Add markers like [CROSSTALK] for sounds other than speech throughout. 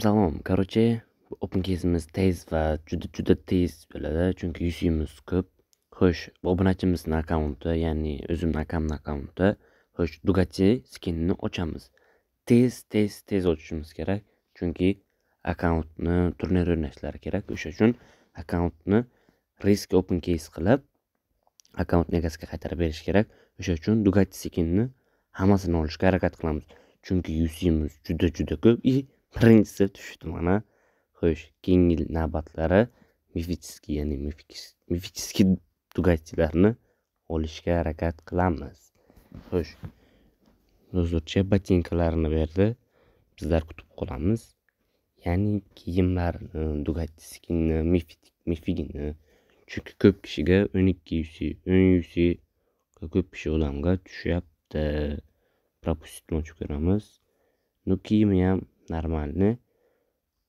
salom salom. Короче, opinkesimiz tez va juda juda tez bo'ladi, chunki yuzimiz ko'p. Xo'sh, obunachimizni akkaunti, ya'ni o'zimning akamni akkaunti. Xo'sh, Dugati skinni ochamiz. Tez, tez, tez ochishimiz kerak, chunki akkauntni turnir o'ynashlari kerak. O'sha uchun akkauntni risk open case qilib, akkaunt egasiga qaytarib berish kerak. O'sha uchun Dugati skinni hammasini olishga harakat qilamiz. chunki yuzimiz juda juda ko'p и birinchisi tushdi mana xo'sh keyingi navbatlari mifitski ya'ni mifitskiy tugatichlarni olishga harakat qilamiz xo'sh hozircha botinkalarni berdi bizlar kutib qolamiz ya'ni kiyimlarni e, dugatiskini mifigini chunki ko'p kishiga o'n ikki yuz o'n yuz ko'p kishi odamga tushyapti пропустить ko'ramiz ну kiyimi ham нормальный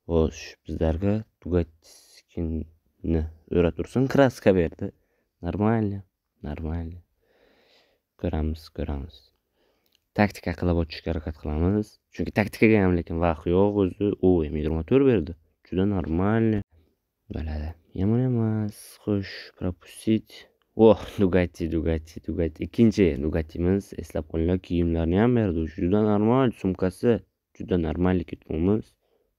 xo'sh bizlarga tugatishni o'ra tursin kraska berdi normalniy normalniy ko'ramiz ko'ramiz taktika qilib o'tishga harakat qilamiz chunki taktikaga ham lekin vaqt yo'q o'zi u m yigirma to'rt berdi juda normalniy bo'ladi yomon emas xo'sh пропустить oh dugati dugati dugati ikkinchi dugatimiz eslab qolinglar kiyimlarni ham berdi juda normal sumkasi juda normal ketyapmiz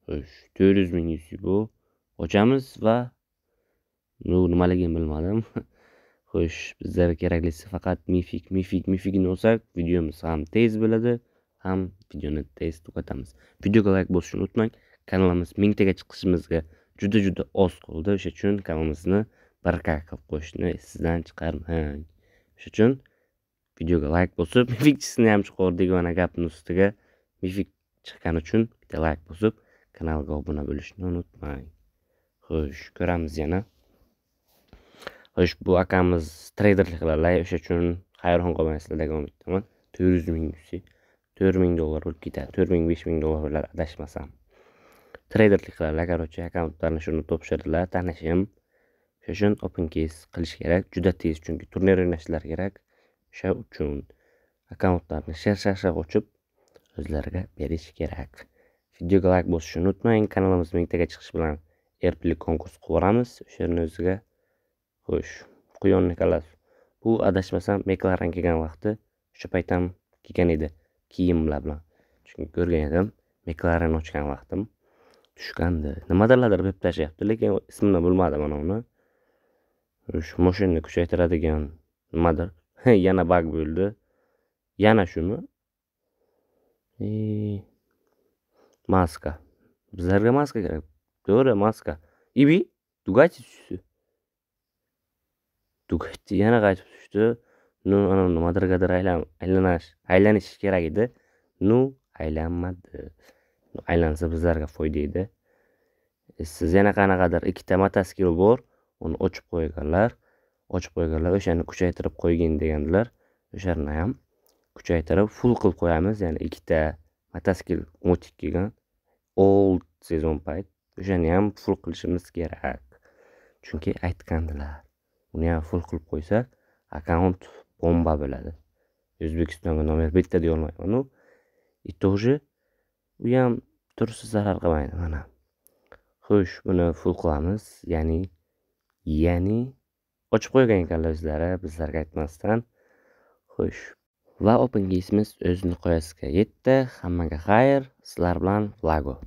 xo'sh to'rt yuz ming bu ochamiz va bu nimaligini bilmadim [LAUGHS] xo'sh bizlarga keraklisi faqat mifik mifik mifigini olsak videomiz ham tez bo'ladi ham videoni tez tugatamiz videoga layk bosishni unutmang kanalimiz mingtaga chiqishimizga juda juda oz qoldi o'sha uchun kanalimizni k qilib qo'yishni sizdan chiqarmang o'sha uchun videoga layk bosib mifikchisini ham chiqor degan gapni ustiga mifik chiqqani uchun bitta layk bosib kanalga obuna bo'lishni unutmang xo'sh ko'ramiz yana xo'sh bu akamiz treyderlik qiladilar o'sha uchun hayron qolmaysizlar degan umiddaman to'rt yuz ming to'rt ming dollar bo'lib ketadi to'rt ming besh ming dollar bo'ladi adashmasam treyderlik qiladilar короче akkaunt tanishuvni topshirdilar tanishim o'sha uchun open case qilish kerak juda tez chunki turnir o'ynashlar kerak o'sha uchun akkauntlarni shar ochib o'zlariga berish kerak videoga layk bosishni unutmang kanalimiz mingtaga chiqish bilan ertalik konkurs qilib yuboramiz o'sha yerni o'ziga xo'sh quyonni kalasi bu adashmasam meklaran kelgan vaqti o'sha payt ham kelgan edi kiyimlar bilan chunki ko'rgan edim meklaran ochgan vaqtim tushgandi nimadirlardir bilib tashlayapti lekin ismini bilmadim mana uni shu moshinani kuchaytiradigan nimadir [LAUGHS] yana bag bo'ldi yana shumi и maska bizlarga маска kerak to'g'ri maska ibi dugati tushdi dugati yana qaytib tushdi nu nimadirgadir aylanish aylanishi kerak edi nu aylanmadi айланса bizlarga foyda edi siz yana qanaqadir ikkita motosikl бор uni ochib qo'yganlar ochib qo'yganlar o'shani kuchaytirib qo'ygin degandilar o'shani ham kuchaytirib full qilib qo'yamiz ya'ni ikkita mataskil motik kelgan old sezon payt o'shani ham full qilishimiz kerak chunki aytgandilar uni ham full qilib qo'ysak akkaunt bomba bo'ladi o'zbekistonga nomer bitta deyolmaymanu и тоже u ham tursa zarar qilmaydi mana xo'sh buni full qilamiz ya'ni ya'ni ochib qo'ygan ekanlar o'zlari bizlarga aytmasdan xo'sh va opengeysmiz o'z nihoyasiga yetdi hammaga xayr sizlar bilan vlago